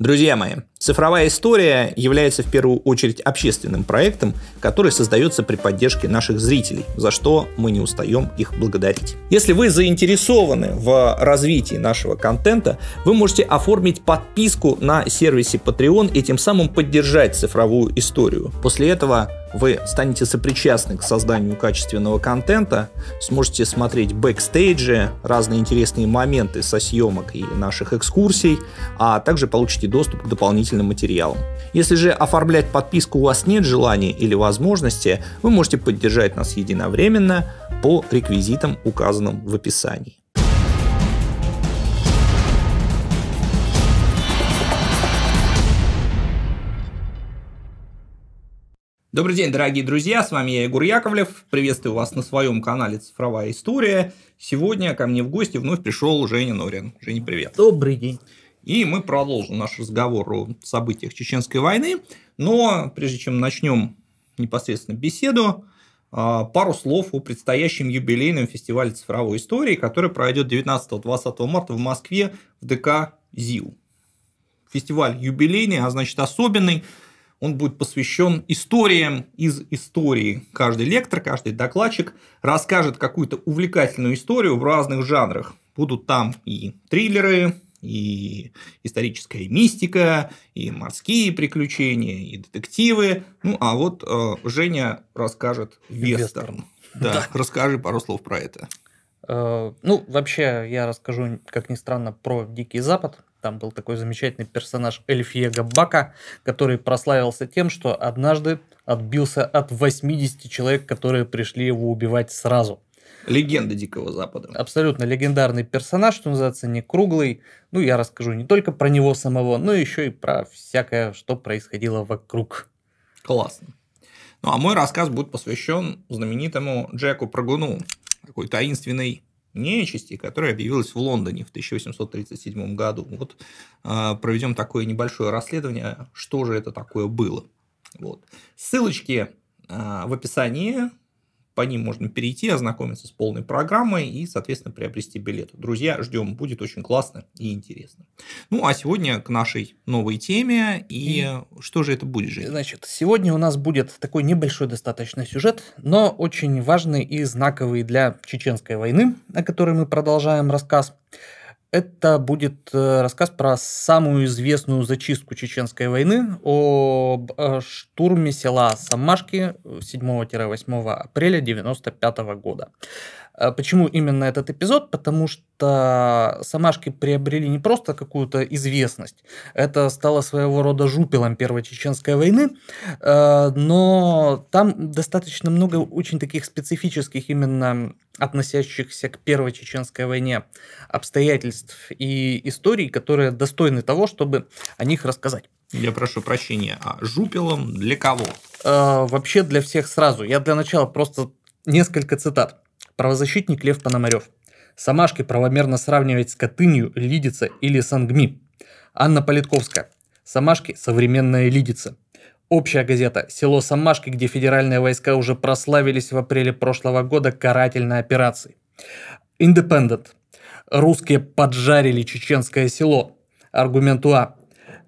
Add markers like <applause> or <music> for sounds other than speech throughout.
Друзья мои, Цифровая история является в первую очередь общественным проектом, который создается при поддержке наших зрителей, за что мы не устаем их благодарить. Если вы заинтересованы в развитии нашего контента, вы можете оформить подписку на сервисе Patreon и тем самым поддержать цифровую историю. После этого вы станете сопричастны к созданию качественного контента, сможете смотреть бэкстейджи, разные интересные моменты со съемок и наших экскурсий, а также получите доступ к дополнительным дополнительным материалом. Если же оформлять подписку у вас нет желания или возможности, вы можете поддержать нас единовременно по реквизитам, указанным в описании. Добрый день, дорогие друзья, с вами я, Егор Яковлев. Приветствую вас на своем канале «Цифровая история». Сегодня ко мне в гости вновь пришел Женя Норин. Женя, привет. Добрый день. И мы продолжим наш разговор о событиях Чеченской войны. Но прежде чем начнем непосредственно беседу, а, пару слов о предстоящем юбилейном фестивале цифровой истории, который пройдет 19-20 марта в Москве в ДК ЗИУ. Фестиваль юбилейный, а значит особенный. Он будет посвящен историям из истории. Каждый лектор, каждый докладчик расскажет какую-то увлекательную историю в разных жанрах. Будут там и триллеры, и историческая мистика, и морские приключения, и детективы. Ну, а вот э, Женя расскажет вестерн. вестерн. <laughs> Да, да, расскажи пару слов про это. Э, ну, вообще, я расскажу, как ни странно, про Дикий Запад. Там был такой замечательный персонаж Эльфьего Бака, который прославился тем, что однажды отбился от 80 человек, которые пришли его убивать сразу. Легенда Дикого Запада. Абсолютно легендарный персонаж, что называется, не круглый. Ну, я расскажу не только про него самого, но еще и про всякое, что происходило вокруг. Классно. Ну, а мой рассказ будет посвящен знаменитому Джеку Прыгуну, такой таинственной нечисти, которая объявилась в Лондоне в 1837 году. Вот а, проведем такое небольшое расследование, что же это такое было. Вот. Ссылочки а, в описании по ним можно перейти, ознакомиться с полной программой и, соответственно, приобрести билет. Друзья, ждем, будет очень классно и интересно. Ну, а сегодня к нашей новой теме, и, и... что же это будет, же? Значит, сегодня у нас будет такой небольшой достаточно сюжет, но очень важный и знаковый для Чеченской войны, о которой мы продолжаем рассказ. Это будет э, рассказ про самую известную зачистку Чеченской войны о э, штурме села Самашки 7-8 э, апреля 1995 года. А почему именно этот эпизод? Потому что Самашки приобрели не просто какую-то известность, это стало своего рода жупелом Первой Чеченской войны, э, но там достаточно много очень таких специфических именно относящихся к Первой Чеченской войне обстоятельств и историй, которые достойны того, чтобы о них рассказать. Я прошу прощения, а жупелом для кого? Э, вообще для всех сразу. Я для начала просто несколько цитат. Правозащитник Лев Пономарев. Самашки правомерно сравнивать с Катынью, Лидица или Сангми. Анна Политковская. Самашки – современная Лидица. Общая газета «Село Самашки», где федеральные войска уже прославились в апреле прошлого года карательной операцией. Индепендент. Русские поджарили чеченское село. Аргументуа.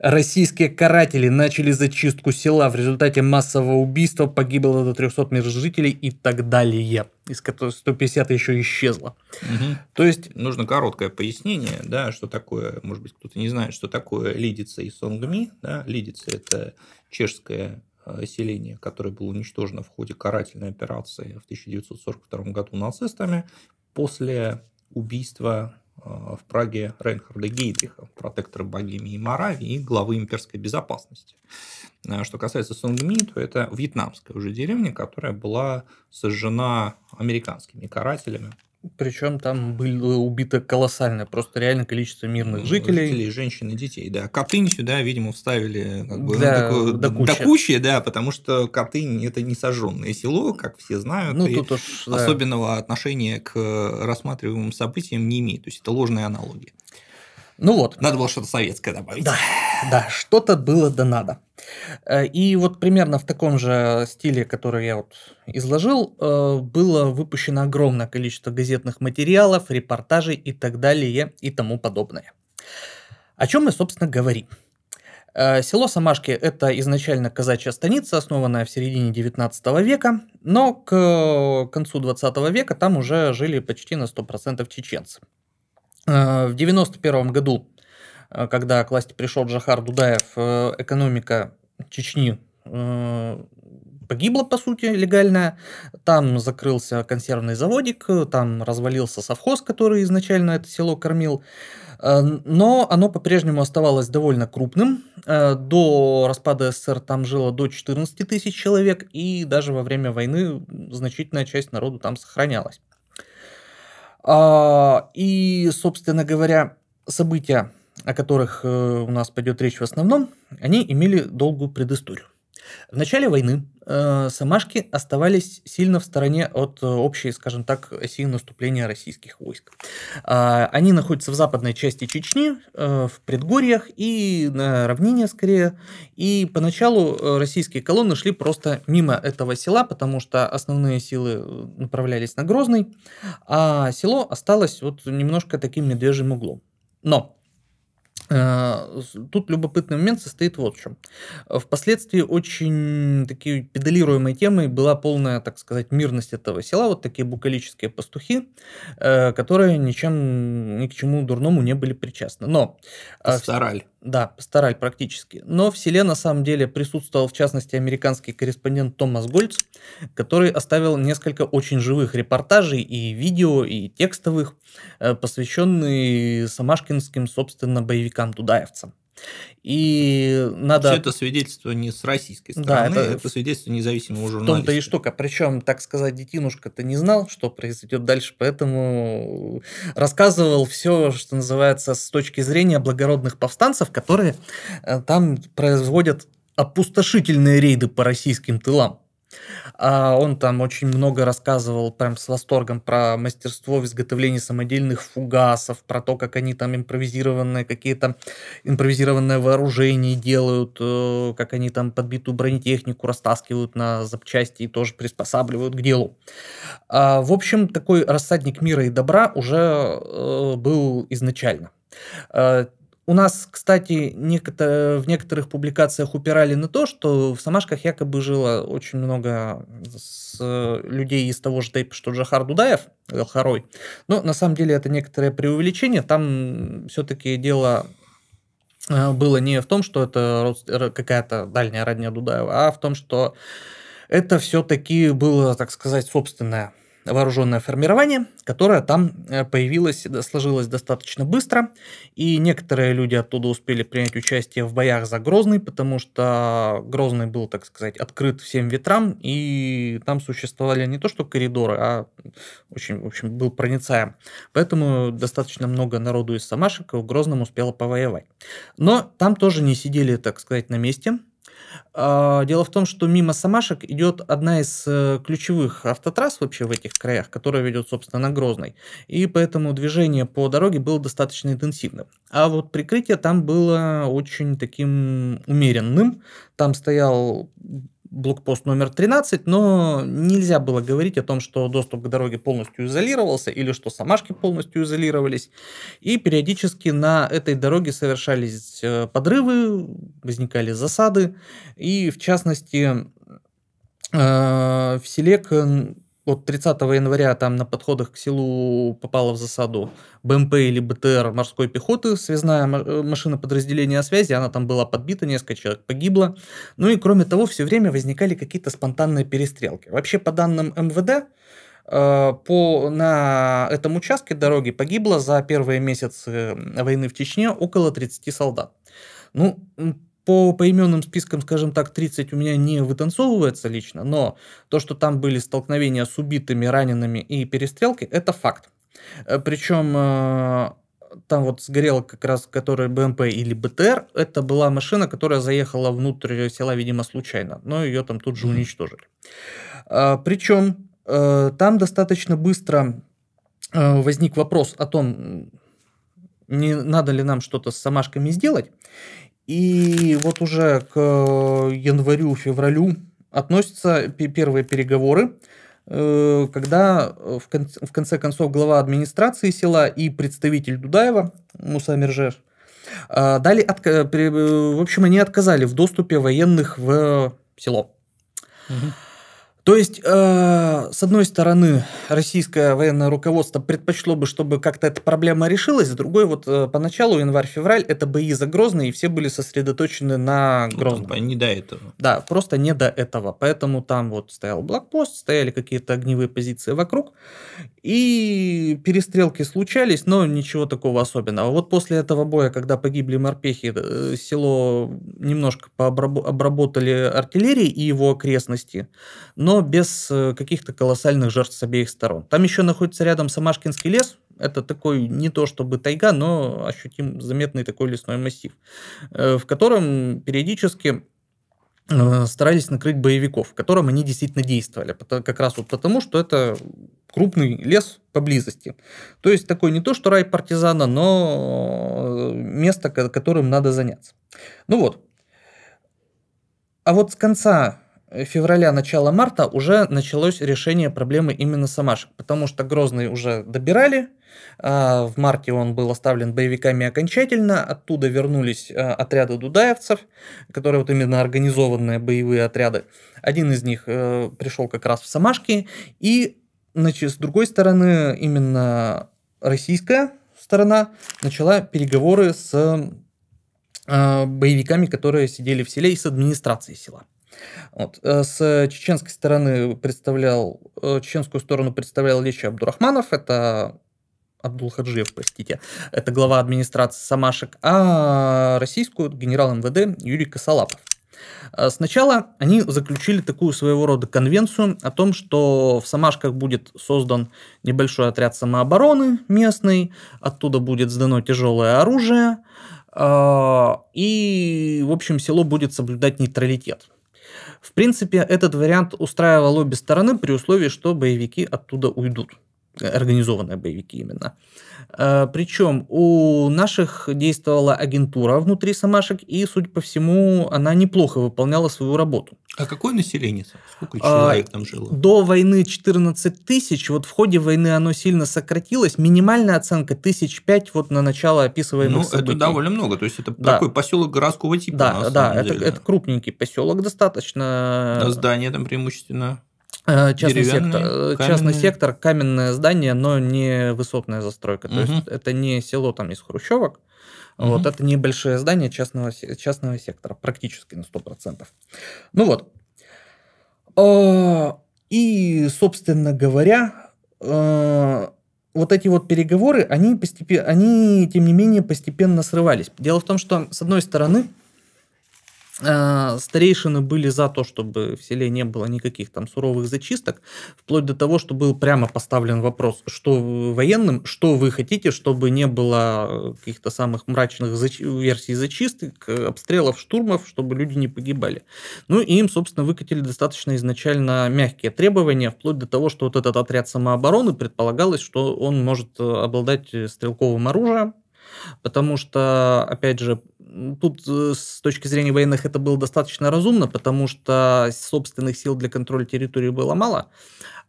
Российские каратели начали зачистку села, в результате массового убийства погибло до 300 жителей и так далее из которых 150 еще исчезло. Угу. То есть... Нужно короткое пояснение, да, что такое, может быть, кто-то не знает, что такое лидица и сонгми. Да. Лидица – это чешское э, селение, которое было уничтожено в ходе карательной операции в 1942 году нацистами после убийства Э, в Праге Рейнхарда Гейдриха, протектора Богемии и Моравии и главы имперской безопасности. Э, что касается Сунгми, то это вьетнамская уже деревня, которая была сожжена американскими карателями причем там было убито колоссальное, просто реально количество мирных жителей. Жителей, женщин и детей, да. Картынь сюда, видимо, вставили как бы, ну, да, ну, до, кучи. до кучи, да, потому что Картынь – это не сожженное село, как все знают, ну, и тут уж, особенного да. отношения к рассматриваемым событиям не имеет. То есть, это ложная аналогия. Ну вот. Надо было что-то советское добавить. Да, да что-то было да надо. Э, и вот примерно в таком же стиле, который я вот изложил, э, было выпущено огромное количество газетных материалов, репортажей и так далее и тому подобное. О чем мы, собственно, говорим? Э, село Самашки – это изначально казачья станица, основанная в середине 19 века, но к концу 20 века там уже жили почти на 100% чеченцы. В 91 году Э, когда к власти пришел Джахар Дудаев, э, экономика Чечни э, погибла, по сути, легальная. Там закрылся консервный заводик, там развалился совхоз, который изначально это село кормил. Но оно по-прежнему оставалось довольно крупным. До распада СССР там жило до 14 тысяч человек, и даже во время войны значительная часть народу там сохранялась. А, и, собственно говоря, события о которых э, у нас пойдет речь в основном, они имели долгую предысторию. В начале войны э, самашки оставались сильно в стороне от э, общей, скажем так, оси наступления российских войск. Э, они находятся в западной части Чечни, э, в предгорьях и на равнине скорее. И поначалу э, российские колонны шли просто мимо этого села, потому что основные силы направлялись на Грозный, а село осталось вот немножко таким медвежьим углом. Но Э, тут любопытный момент состоит вот в чем. Впоследствии очень такие педалируемой темой была полная, так сказать, мирность этого села, вот такие букалические пастухи, э, которые ничем, ни к чему дурному не были причастны. Но... Пастораль. Э, да, стараль практически. Но в селе на самом деле присутствовал в частности американский корреспондент Томас Гольц, который оставил несколько очень живых репортажей и видео, и текстовых, э, посвященные Самашкинским, собственно, боевикам-дудаевцам. И надо... Все это свидетельство не с российской стороны, да, это... это свидетельство независимого журналиста. В том-то и штука. Причем, так сказать, детинушка-то не знал, что произойдет дальше, поэтому рассказывал все, что называется, с точки зрения благородных повстанцев, которые э, там производят опустошительные рейды по российским тылам. А он там очень много рассказывал прям с восторгом про мастерство в изготовлении самодельных фугасов, про то, как они там импровизированные какие-то импровизированное вооружение делают, э, как они там подбитую бронетехнику растаскивают на запчасти и тоже приспосабливают к делу. А, в общем, такой рассадник мира и добра уже э, был изначально. Э, у нас, кстати, в некоторых публикациях упирали на то, что в Самашках якобы жило очень много с... людей из того же тейпа, что Джахар Дудаев, Элхарой. Но на самом деле это некоторое преувеличение. Там все-таки дело э, было не в том, что это какая-то дальняя родня Дудаева, а в том, что это все-таки было, так сказать, собственное вооруженное формирование, которое там э, появилось, сложилось достаточно быстро, и некоторые люди оттуда успели принять участие в боях за Грозный, потому что Грозный был, так сказать, открыт всем ветрам, и там существовали не то что коридоры, а очень, в общем, был проницаем. Поэтому достаточно много народу из Самашика в Грозном успело повоевать. Но там тоже не сидели, так сказать, на месте, а, дело в том, что мимо Самашек идет одна из э, ключевых автотрасс вообще в этих краях, которая ведет, собственно, на Грозный. И поэтому движение по дороге было достаточно интенсивным. А вот прикрытие там было очень таким умеренным. Там стоял блокпост номер 13, но нельзя было говорить о том, что доступ к дороге полностью изолировался или что самашки полностью изолировались. И периодически на этой дороге совершались э, подрывы, возникали засады. И в частности э, в селе вот 30 января там на подходах к селу попала в засаду БМП или БТР морской пехоты, связная э, машина подразделения связи, она там была подбита, несколько человек погибло. Ну и кроме того, все время возникали какие-то спонтанные перестрелки. Вообще, по данным МВД, э, по, на этом участке дороги погибло за первые месяцы войны в Чечне около 30 солдат. Ну, по поименным спискам, скажем так, 30 у меня не вытанцовывается лично, но то, что там были столкновения с убитыми, ранеными и перестрелки, это факт. Э, Причем э, там вот сгорела как раз, которая БМП или БТР, это была машина, которая заехала внутрь села, видимо, случайно, но ее там тут же уничтожили. Э, Причем там достаточно быстро возник вопрос о том, не надо ли нам что-то с самашками сделать. И вот уже к э, январю-февралю относятся первые переговоры, э, когда э, в конце, концов глава администрации села и представитель Дудаева Муса Мержер а, дали, в общем, они отказали в доступе военных в село. Угу. То есть, э, с одной стороны, российское военное руководство предпочло бы, чтобы как-то эта проблема решилась, с другой, вот э, поначалу, январь-февраль, это бои за Грозный, и все были сосредоточены на ну, Грозном. Ну, не до этого. Да, просто не до этого. Поэтому там вот стоял блокпост, стояли какие-то огневые позиции вокруг, и перестрелки случались, но ничего такого особенного. Вот после этого боя, когда погибли морпехи, э, село немножко обработали артиллерией и его окрестности, но без э, каких-то колоссальных жертв с обеих сторон. Там еще находится рядом Самашкинский лес, это такой не то чтобы тайга, но ощутим заметный такой лесной массив, э, в котором периодически Э, старались накрыть боевиков, в котором они действительно действовали. Как раз вот потому, что это крупный лес поблизости. То есть такой не то, что рай партизана, но э, место, которым надо заняться. Ну вот. А вот с конца февраля, начала марта уже началось решение проблемы именно самашек, потому что Грозный уже добирали, а, в марте он был оставлен боевиками окончательно, оттуда вернулись а, отряды дудаевцев, которые вот именно организованные боевые отряды. Один из них э, пришел как раз в Самашки, и значит, с другой стороны именно российская сторона начала переговоры с э, боевиками, которые сидели в селе и с администрацией села. Вот. Э, с чеченской стороны представлял, чеченскую сторону представлял Лечи Абдурахманов, это Абдулхаджиев, простите, это глава администрации Самашек, а российскую генерал МВД Юрий Косолапов. А сначала они заключили такую своего рода конвенцию о том, что в Самашках будет создан небольшой отряд самообороны местный, оттуда будет сдано тяжелое оружие, а, и, в общем, село будет соблюдать нейтралитет. В принципе, этот вариант устраивал обе стороны при условии, что боевики оттуда уйдут организованные боевики именно. Э, Причем у наших действовала агентура внутри Самашек, и, судя по всему, она неплохо выполняла свою работу. А какое население? Сколько а, человек там жило? До войны 14 тысяч, вот в ходе войны оно сильно сократилось, минимальная оценка тысяч пять вот на начало описываемых ну, событий. это довольно много, то есть это да. такой поселок городского типа. Да, да, это, это крупненький поселок достаточно. А здание там преимущественно Э, частный сектор. Э, каменные. Частный сектор, каменное здание, но не высотная застройка. Угу. То есть это не село там из хрущевок, угу. вот это небольшое здание частного, частного сектора, практически на 100%. Ну вот. А, и, собственно говоря, э, вот эти вот переговоры, они, постепенно, они, тем не менее, постепенно срывались. Дело в том, что, с одной стороны, Э, старейшины были за то, чтобы в селе не было никаких там суровых зачисток, вплоть до того, что был прямо поставлен вопрос, что военным, что вы хотите, чтобы не было э, каких-то самых мрачных зач... версий зачисток, э, обстрелов, штурмов, чтобы люди не погибали. Ну и им, собственно, выкатили достаточно изначально мягкие требования, вплоть до того, что вот этот отряд самообороны предполагалось, что он может обладать стрелковым оружием, потому что, опять же, тут э, с точки зрения военных это было достаточно разумно, потому что собственных сил для контроля территории было мало,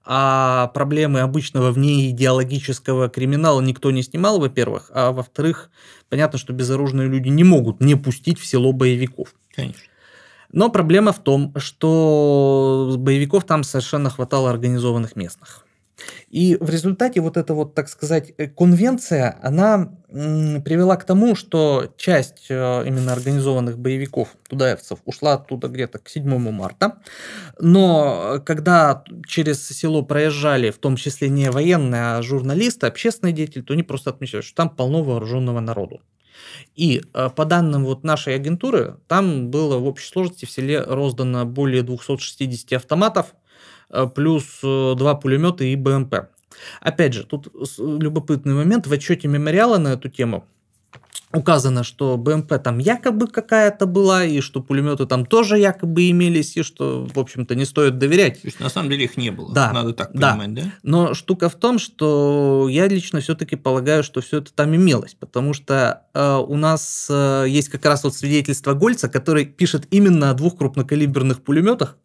а проблемы обычного вне идеологического криминала никто не снимал, во-первых, а во-вторых, понятно, что безоружные люди не могут не пустить в село боевиков. Конечно. Но проблема в том, что боевиков там совершенно хватало организованных местных. И в результате вот эта вот, так сказать, э, конвенция, она привела к тому, что часть э, именно организованных боевиков, тудаевцев, ушла оттуда где-то к 7 марта. Но э, когда через село проезжали, в том числе не военные, а журналисты, общественные деятели, то они просто отмечают, что там полно вооруженного народу. И по данным вот нашей агентуры, там было в общей сложности в селе роздано более 260 автоматов, Э, плюс э, два пулемета и БМП. Опять же, тут э, любопытный момент. В отчете мемориала на эту тему указано, что БМП там якобы какая-то была, и что пулеметы там тоже якобы имелись, и что, в общем-то, не стоит доверять. То есть, на самом деле их не было. Да. Надо так да. понимать, да? Но штука в том, что я лично все-таки полагаю, что все это там имелось, потому что э, у нас э, есть как раз вот свидетельство Гольца, который пишет именно о двух крупнокалиберных пулеметах,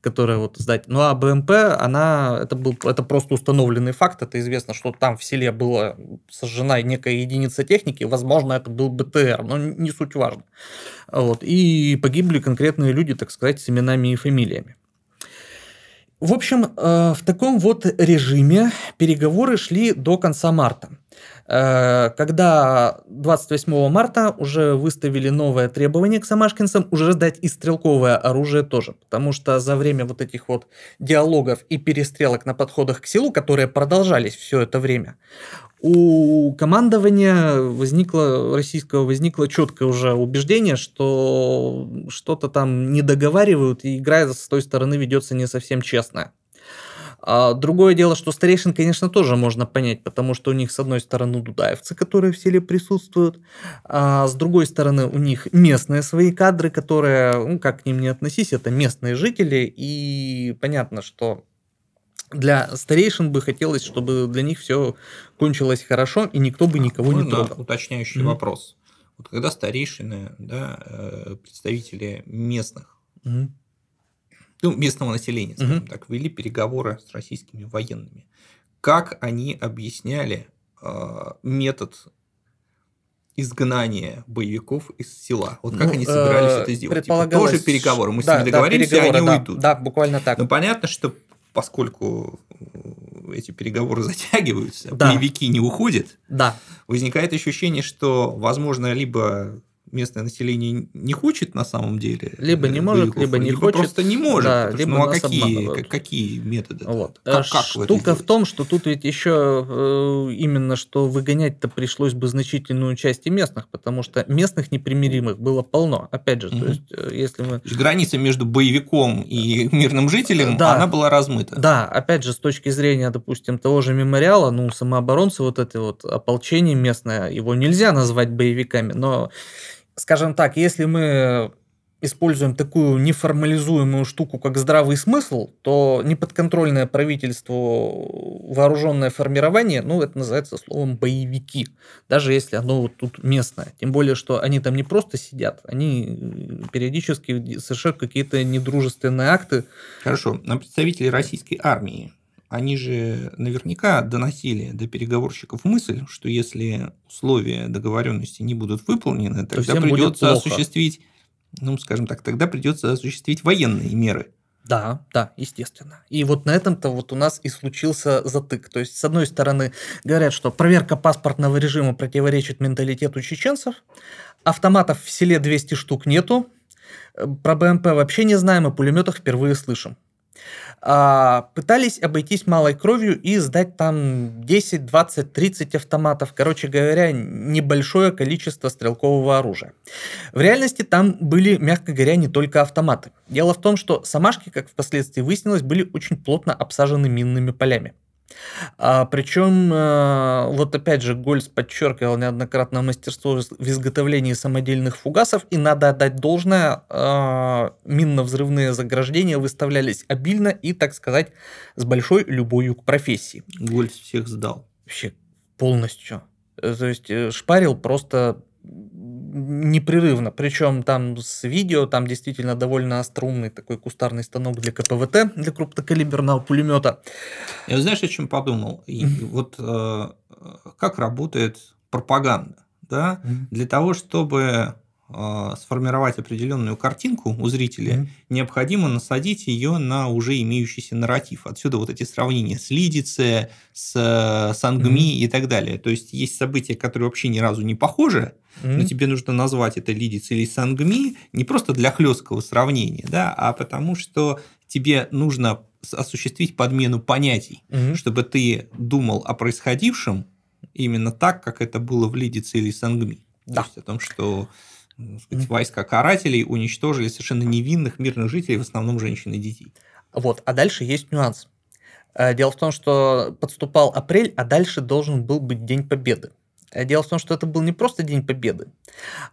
которая вот сдать. Ну а БМП, она, это, был, это просто установленный факт, это известно, что там в селе была сожжена некая единица техники, возможно, это был БТР, но не суть важно. Вот, и погибли конкретные люди, так сказать, с именами и фамилиями. В общем, э, в таком вот режиме переговоры шли до конца марта. Э, когда 28 марта уже выставили новое требование к самашкинцам, уже дать и стрелковое оружие тоже, потому что за время вот этих вот диалогов и перестрелок на подходах к селу, которые продолжались все это время, у командования возникло, российского возникло четкое уже убеждение, что что-то там не договаривают и игра с той стороны ведется не совсем честная. А другое дело, что старейшин, конечно, тоже можно понять, потому что у них, с одной стороны, дудаевцы, которые в селе присутствуют, а с другой стороны, у них местные свои кадры, которые, ну, как к ним не относись, это местные жители, и понятно, что для старейшин бы хотелось, чтобы для них все кончилось хорошо, и никто бы а никого Можно не трогал. уточняющий mm-hmm. вопрос. Вот когда старейшины, да, э, представители местных, mm-hmm ну, местного населения, скажем угу. так, вели переговоры с российскими военными. Как они объясняли э, метод изгнания боевиков из села. Вот как ну, они э, собирались э, это сделать? Предполагалось... Типа, тоже переговоры. Мы да, с ними договоримся, да, они да, уйдут. Да, буквально так. Но ну, понятно, что поскольку э, эти переговоры <laughs> затягиваются, да. боевики не уходят, да. возникает ощущение, что, возможно, либо местное население не хочет на самом деле. Либо э, не может, боевиков, либо не либо хочет. просто не может. Да, либо что, ну а какие, какие методы? Вот. Как, э, как Штука в том, что тут ведь еще э, именно что выгонять-то пришлось бы значительную часть и местных, потому что местных непримиримых было полно. Опять же, угу. то есть если мы... Граница между боевиком и мирным жителем, да, она была размыта. Да, опять же, с точки зрения, допустим, того же мемориала, ну, самооборонцы, вот это вот ополчение местное, его нельзя назвать боевиками, но скажем так, если мы используем такую неформализуемую штуку, как здравый смысл, то неподконтрольное правительству вооруженное формирование, ну, это называется словом боевики, даже если оно вот тут местное. Тем более, что они там не просто сидят, они э, периодически совершают какие-то недружественные акты. Хорошо, на представителей российской армии они же наверняка доносили до переговорщиков мысль, что если условия договоренности не будут выполнены, То тогда придется осуществить, ну, скажем так, тогда придется осуществить военные меры. Да, да, естественно. И вот на этом-то вот у нас и случился затык. То есть, с одной стороны, говорят, что проверка паспортного режима противоречит менталитету чеченцев, автоматов в селе 200 штук нету, э, про БМП вообще не знаем и пулеметах впервые слышим. А, пытались обойтись малой кровью и сдать там 10, 20, 30 автоматов. Короче говоря, небольшое количество стрелкового оружия. В реальности там были, мягко говоря, не только автоматы. Дело в том, что самашки, как впоследствии выяснилось, были очень плотно обсажены минными полями. А, причем, э, а, вот опять же, Гольц подчеркивал неоднократно мастерство в изготовлении самодельных фугасов, и надо отдать должное, э, минно-взрывные заграждения выставлялись обильно и, так сказать, с большой любовью к профессии. Гольц всех сдал. Вообще полностью. Э, то есть э, шпарил просто непрерывно. Причем там с видео, там действительно довольно острумный такой кустарный станок для КПВТ, для крупнокалиберного пулемета. Я знаешь, о чем подумал? И, вот э, э, как работает пропаганда? Да? Для того, чтобы а, сформировать определенную картинку у зрителя, mm-hmm. необходимо насадить ее на уже имеющийся нарратив. Отсюда вот эти сравнения с Лидице, с э, Сангми mm-hmm. и так далее. То есть есть события, которые вообще ни разу не похожи, mm-hmm. но тебе нужно назвать это Лидице или Сангми не просто для хлесткого сравнения, да, а потому что тебе нужно осуществить подмену понятий, mm-hmm. чтобы ты думал о происходившем именно так, как это было в Лидице или Сангми. Да. То есть о том, что ну, сказать, войска карателей уничтожили совершенно невинных мирных жителей, в основном женщин и детей. Вот, а дальше есть нюанс. Э, дело в том, что подступал апрель, а дальше должен был быть День Победы. Э, дело в том, что это был не просто День Победы,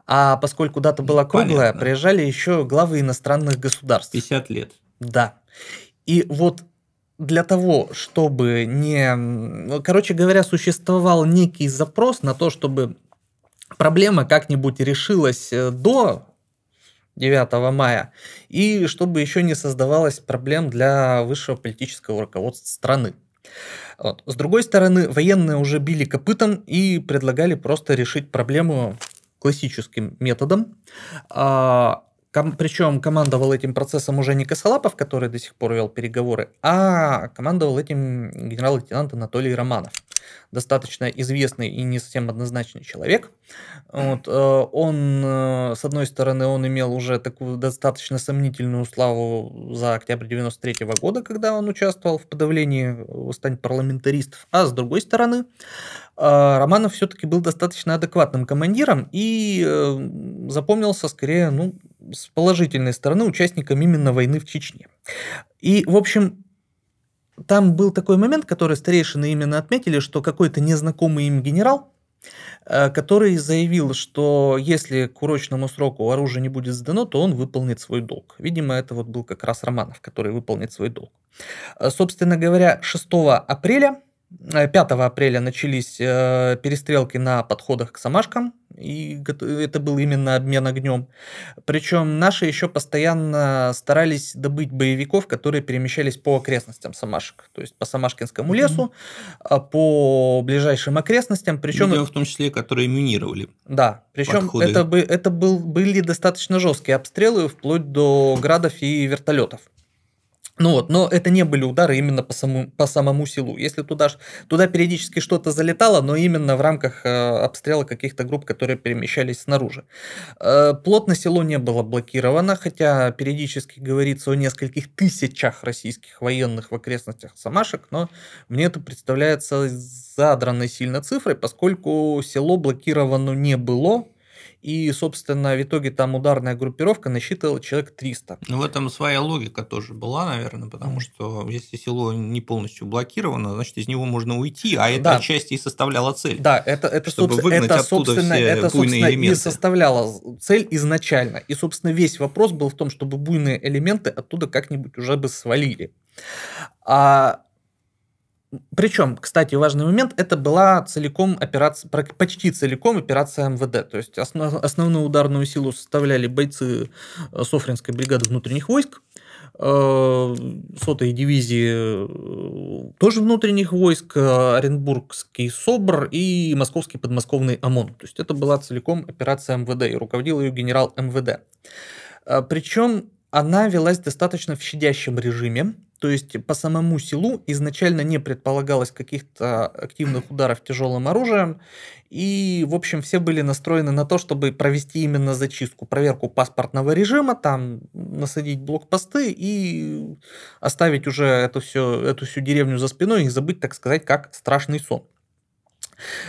а поскольку дата была круглая, Понятно. приезжали еще главы иностранных государств. 50 лет. Да. И вот для того, чтобы не... Короче говоря, существовал некий запрос на то, чтобы проблема как-нибудь решилась э, до 9 мая, и чтобы еще не создавалось проблем для высшего политического руководства страны. Вот. С другой стороны, военные уже били копытом и предлагали просто решить проблему классическим методом. А, ком, причем командовал этим процессом уже не Косолапов, который до сих пор вел переговоры, а командовал этим генерал-лейтенант Анатолий Романов достаточно известный и не совсем однозначный человек. Вот, э, он, э, с одной стороны, он имел уже такую достаточно сомнительную славу за октябрь 93 -го года, когда он участвовал в подавлении э, восстания парламентаристов, а с другой стороны, Романов все-таки был достаточно адекватным командиром и запомнился скорее ну, с положительной стороны участником именно войны в Чечне. И, в общем, там был такой момент, который старейшины именно отметили, что какой-то незнакомый им генерал, э, который заявил, что если к урочному сроку оружие не будет сдано, то он выполнит свой долг. Видимо, это вот был как раз Романов, который выполнит свой долг. Э, собственно говоря, 6 апреля 5 э, апреля начались э, перестрелки на подходах к Самашкам, и это был именно обмен огнем. Причем наши еще постоянно старались добыть боевиков, которые перемещались по окрестностям Самашек, то есть по Самашкинскому лесу, mm-hmm. по ближайшим окрестностям. Причем в том числе, которые минировали. Да, причем подходы. это, это был, были достаточно жесткие обстрелы вплоть до градов и вертолетов. Ну вот, но это не были удары именно по самому, по самому селу. Если туда, туда периодически что-то залетало, но именно в рамках э, обстрела каких-то групп, которые перемещались снаружи. Э, плотно село не было блокировано, хотя периодически говорится о нескольких тысячах российских военных в окрестностях Самашек, но мне это представляется задранной сильно цифрой, поскольку село блокировано не было, и, собственно, в итоге там ударная группировка насчитывала человек 300. Ну, в этом своя логика тоже была, наверное, потому что если село не полностью блокировано, значит, из него можно уйти, а это да. отчасти и составляла цель. Да, это, это, чтобы собственно, это, собственно, это, собственно элементы. и составляла цель изначально. И, собственно, весь вопрос был в том, чтобы буйные элементы оттуда как-нибудь уже бы свалили. А причем, кстати, важный момент, это была целиком операция, почти целиком операция МВД. То есть основ, основную ударную силу составляли бойцы э, Софринской бригады внутренних войск, э, сотой дивизии э, тоже внутренних войск, Оренбургский СОБР и Московский подмосковный ОМОН. То есть это была целиком операция МВД, и руководил ее генерал МВД. Причем она велась достаточно в щадящем режиме, то есть по самому селу изначально не предполагалось каких-то активных ударов тяжелым оружием. И, в общем, все были настроены на то, чтобы провести именно зачистку, проверку паспортного режима, там насадить блокпосты и оставить уже эту всю, эту всю деревню за спиной и забыть, так сказать, как страшный сон.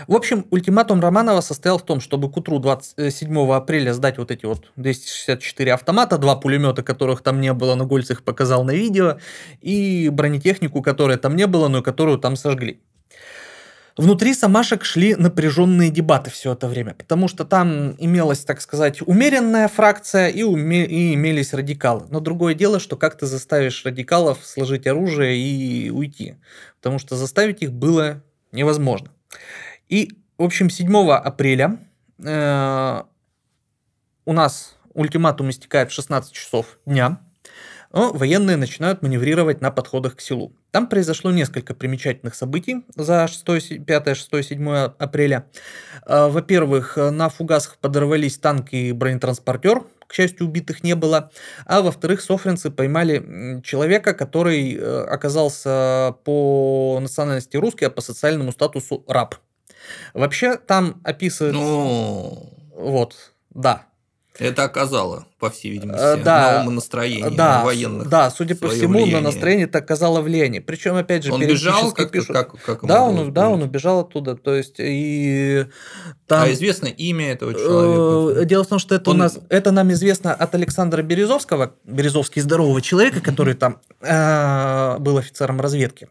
В общем, ультиматум Романова состоял в том, чтобы к утру 27 апреля сдать вот эти вот 264 автомата, два пулемета, которых там не было, но Гольц их показал на видео, и бронетехнику, которая там не было, но которую там сожгли. Внутри Самашек шли напряженные дебаты все это время, потому что там имелась, так сказать, умеренная фракция и, уме... и имелись радикалы. Но другое дело, что как ты заставишь радикалов сложить оружие и уйти, потому что заставить их было Невозможно. И, в общем, 7 апреля э, у нас ультиматум истекает в 16 часов дня. Но военные начинают маневрировать на подходах к селу. Там произошло несколько примечательных событий за 6, 5, 6, 7 апреля. Э, во-первых, э, на фугасах подорвались танк и бронетранспортер. К счастью, убитых не было. А во-вторых, софринцы поймали человека, который э, оказался по национальности русский, а по социальному статусу раб. Вообще там описывается... Ну... Вот, да. Это оказало, по всей видимости, э, да, на настроение да, военных. Да, судя по всему, влияние. на настроение это оказало влияние. Причем, опять же, он бежал как, пишут... как, как да, он, да, он убежал оттуда. То есть, и там... А известно имя этого э, человека? Дело в том, что это он... у нас это нам известно от Александра Березовского, Березовский здорового человека, который там э, был офицером разведки.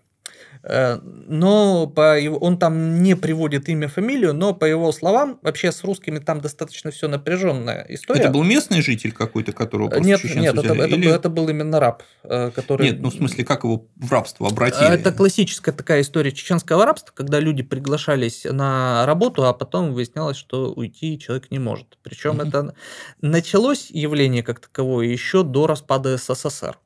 Э, но по его, он там не приводит имя, фамилию, но по его словам, вообще с русскими там достаточно все напряженная история. Это был местный житель какой-то, которого просто Нет, нет, это, взяли, это, или... это был именно раб, э, который... Нет, ну в смысле, как его в рабство обратили? Это классическая такая история чеченского рабства, когда люди приглашались на работу, а потом выяснялось, что уйти человек не может. Причем угу. это началось явление как таковое еще до распада СССР.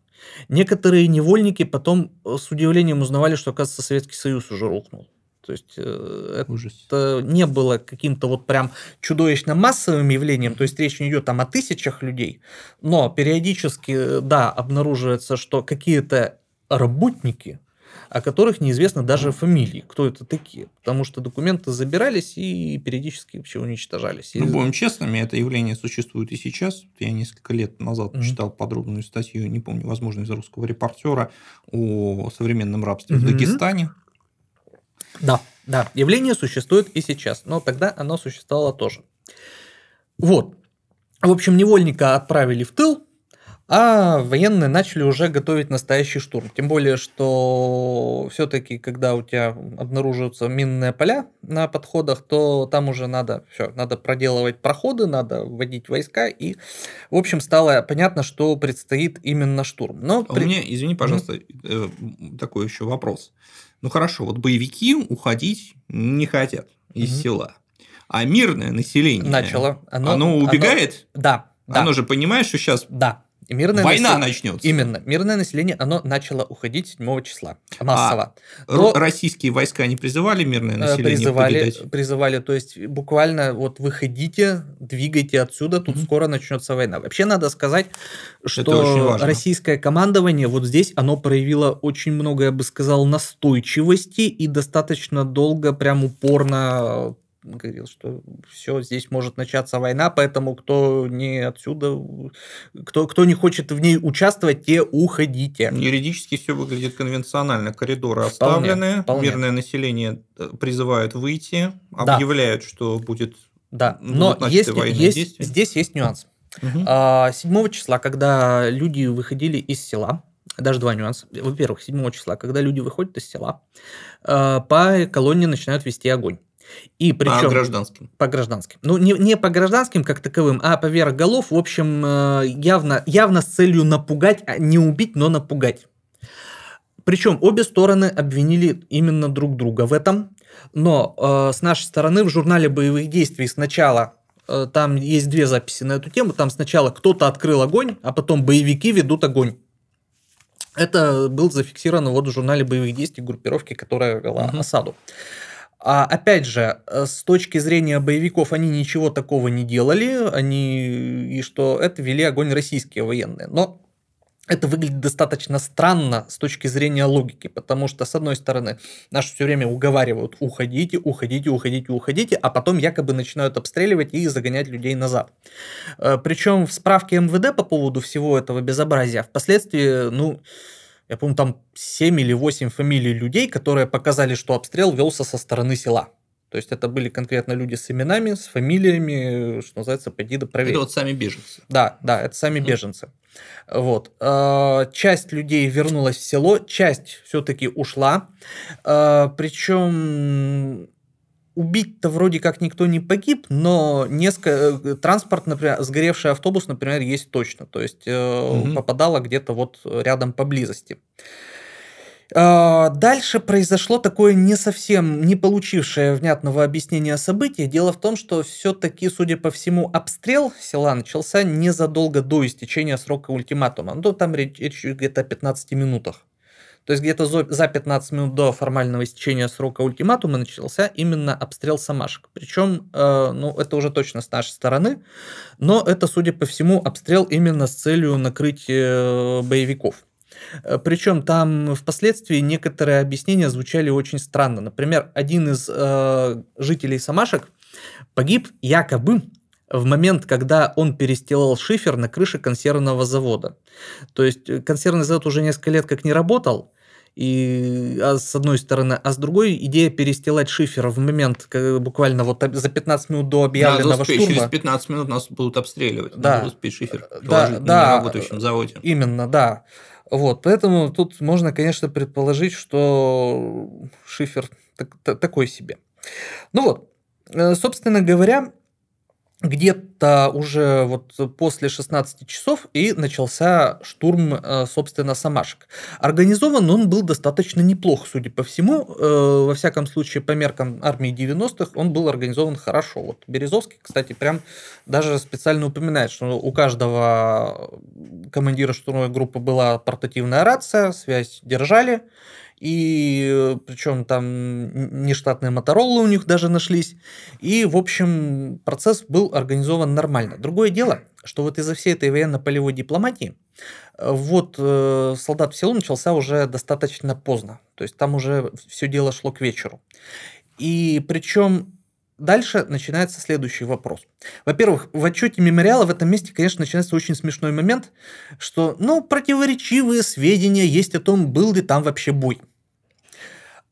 Некоторые невольники потом э, с удивлением узнавали, что, оказывается, Советский Союз уже рухнул. То есть э, это Ужас. не было каким-то вот прям чудовищно массовым явлением, то есть речь не идет там о тысячах людей, но периодически, э, да, обнаруживается, что какие-то работники о которых неизвестно даже фамилии, кто это такие, потому что документы забирались и периодически вообще уничтожались. Ну, будем честными, это явление существует и сейчас. Я несколько лет назад mm-hmm. читал подробную статью, не помню, возможно, из русского репортера о современном рабстве mm-hmm. в Дагестане. Да, да, явление существует и сейчас, но тогда оно существовало тоже. Вот. В общем, невольника отправили в тыл, а военные начали уже готовить настоящий штурм. Тем более, что все-таки, когда у тебя обнаруживаются минные поля на подходах, то там уже надо все, надо проделывать проходы, надо вводить войска, и, в общем, стало понятно, что предстоит именно штурм. Но а при... У меня, извини, пожалуйста, mm-hmm. такой еще вопрос. Ну хорошо, вот боевики уходить не хотят из mm-hmm. села, а мирное население начало, оно, оно убегает. Оно... Да. Оно да. же понимает, что сейчас да мирное Война население, начнется. Именно. Мирное население, оно начало уходить 7 числа а массово. А Но... Российские войска не призывали мирное э, население призывали, покидать? Призывали, то есть буквально вот выходите, двигайте отсюда, тут mm-hmm. скоро начнется война. Вообще надо сказать, что российское командование вот здесь, оно проявило очень много, я бы сказал, настойчивости и достаточно долго, прям упорно говорил, что все, здесь может начаться война, поэтому кто не отсюда, кто, кто не хочет в ней участвовать, те уходите. Юридически все выглядит конвенционально. Коридоры вполне, оставлены, вполне. мирное население э, призывают выйти, объявляют, да. что будет да, но если, есть, здесь есть нюанс. Угу. 7 а, числа, когда люди выходили из села, даже два нюанса. Во-первых, 7 числа, когда люди выходят из села, э, по колонне начинают вести огонь. И причем... По гражданским. По гражданским. Ну, не, не по гражданским как таковым, а поверх голов, в общем, э, явно, явно с целью напугать, а не убить, но напугать. Причем обе стороны обвинили именно друг друга в этом. Но э, с нашей стороны в журнале боевых действий сначала э, там есть две записи на эту тему. Там сначала кто-то открыл огонь, а потом боевики ведут огонь. Это был зафиксировано вот в журнале боевых действий группировки, которая вела угу. осаду. А опять же, э, с точки зрения боевиков они ничего такого не делали, они и что это вели огонь российские военные. Но это выглядит достаточно странно с точки зрения логики, потому что, с одной стороны, нас все время уговаривают уходите, уходите, уходите, уходите, а потом якобы начинают обстреливать и загонять людей назад. Э, Причем в справке МВД по поводу всего этого безобразия впоследствии, ну, я помню, там 7 или 8 фамилий людей, которые показали, что обстрел велся со стороны села. То есть это были конкретно люди с именами, с фамилиями, что называется, пойди да проверь. Это вот сами беженцы. Да, да, это сами mm. беженцы. Вот. А, часть людей вернулась в село, часть все-таки ушла. А, Причем убить-то вроде как никто не погиб, но несколько э, транспорт, например, сгоревший автобус, например, есть точно. То есть угу. попадало где-то вот рядом поблизости. А, дальше произошло такое не совсем не получившее внятного объяснения события. Дело в том, что все-таки, судя по всему, обстрел села начался незадолго до истечения срока ультиматума. Ну, там речь, речь где-то о 15 минутах. То есть где-то за 15 минут до формального истечения срока ультиматума начался именно обстрел Самашек. Причем, э, ну, это уже точно с нашей стороны, но это, судя по всему, обстрел именно с целью накрыть э, боевиков. Э, Причем там впоследствии некоторые объяснения звучали очень странно. Например, один из жителей Самашек погиб якобы в момент, когда он перестилал шифер на крыше консервного завода. То есть консервный завод уже несколько лет как не работал, и, а с одной стороны, а с другой идея перестилать шифер в момент как, буквально вот за 15 минут до объявленного Надо успеть, штурма. Через 15 минут нас будут обстреливать. Да. Надо успеть шифер да, да, на работающем заводе. Именно, да. Вот, поэтому тут можно, конечно, предположить, что шифер так, так, такой себе. Ну вот, э, собственно говоря, где-то уже вот после 16 часов и начался штурм, э, собственно, Самашек. Организован он был достаточно неплохо, судя по всему. Э, во всяком случае, по меркам армии 90-х он был организован хорошо. Вот Березовский, кстати, прям даже специально упоминает, что у каждого э, командира штурмовой группы была портативная рация, связь держали, и э, причем там нештатные Мотороллы у них даже нашлись. И, в общем, процесс был организован нормально. Другое дело, что вот из-за всей этой военно-полевой дипломатии э, вот э, солдат в село начался уже достаточно поздно. То есть там уже все дело шло к вечеру. И причем дальше начинается следующий вопрос. Во-первых, в отчете мемориала в этом месте, конечно, начинается очень смешной момент, что, ну, противоречивые сведения есть о том, был ли там вообще бой.